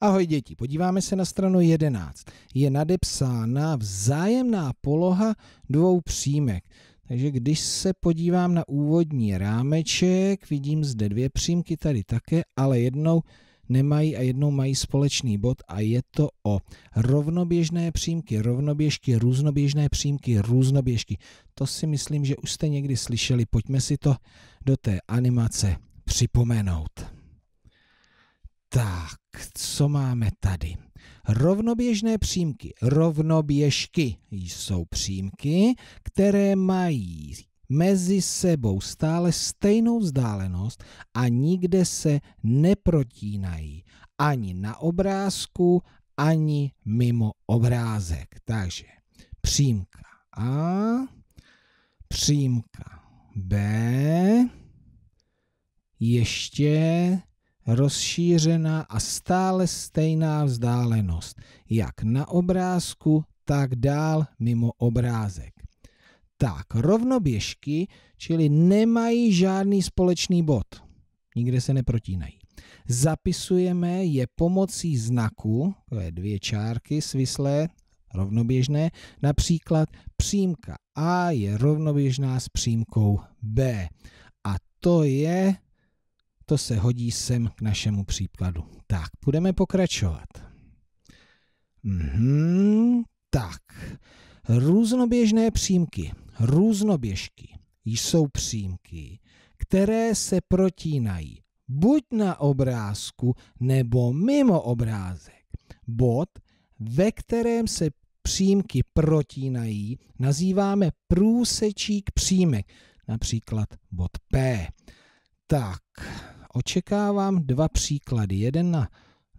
Ahoj děti, podíváme se na stranu 11. Je nadepsána vzájemná poloha dvou přímek. Takže když se podívám na úvodní rámeček, vidím zde dvě přímky, tady také, ale jednou nemají a jednou mají společný bod a je to o rovnoběžné přímky, rovnoběžky, různoběžné přímky, různoběžky. To si myslím, že už jste někdy slyšeli. Pojďme si to do té animace připomenout. Tak, co máme tady? Rovnoběžné přímky, rovnoběžky jsou přímky, které mají mezi sebou stále stejnou vzdálenost a nikde se neprotínají. Ani na obrázku, ani mimo obrázek. Takže přímka A, přímka B, ještě rozšířená a stále stejná vzdálenost, jak na obrázku, tak dál mimo obrázek. Tak, rovnoběžky, čili nemají žádný společný bod. Nikde se neprotínají. Zapisujeme je pomocí znaku, to je dvě čárky svislé, rovnoběžné, například přímka A je rovnoběžná s přímkou B. A to je to se hodí sem k našemu příkladu. Tak, budeme pokračovat. Mhm, tak, různoběžné přímky, různoběžky jsou přímky, které se protínají buď na obrázku nebo mimo obrázek. Bod, ve kterém se přímky protínají, nazýváme průsečík přímek, například bod P. Tak, očekávám dva příklady. Jeden na,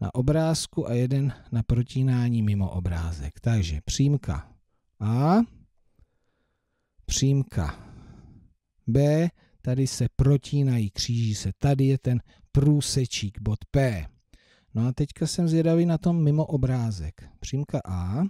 na obrázku a jeden na protínání mimo obrázek. Takže přímka A, přímka B, tady se protínají, kříží se. Tady je ten průsečík, bod P. No a teďka jsem zvědavý na tom mimo obrázek. Přímka A.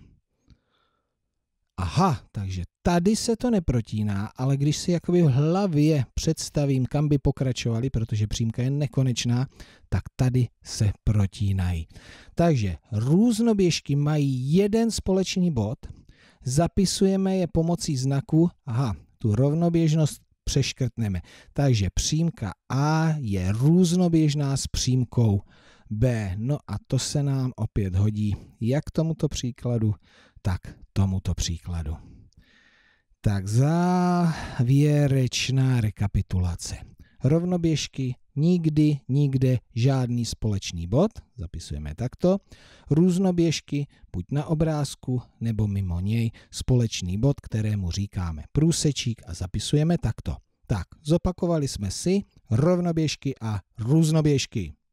Aha, takže tady se to neprotíná, ale když si jakoby v hlavě představím, kam by pokračovali, protože přímka je nekonečná, tak tady se protínají. Takže různoběžky mají jeden společný bod, zapisujeme je pomocí znaku, aha, tu rovnoběžnost přeškrtneme. Takže přímka A je různoběžná s přímkou B. No a to se nám opět hodí jak tomuto příkladu, tak tomuto příkladu. Tak závěrečná rekapitulace. Rovnoběžky nikdy, nikde žádný společný bod, zapisujeme takto. Různoběžky buď na obrázku nebo mimo něj společný bod, kterému říkáme průsečík a zapisujeme takto. Tak, zopakovali jsme si rovnoběžky a různoběžky.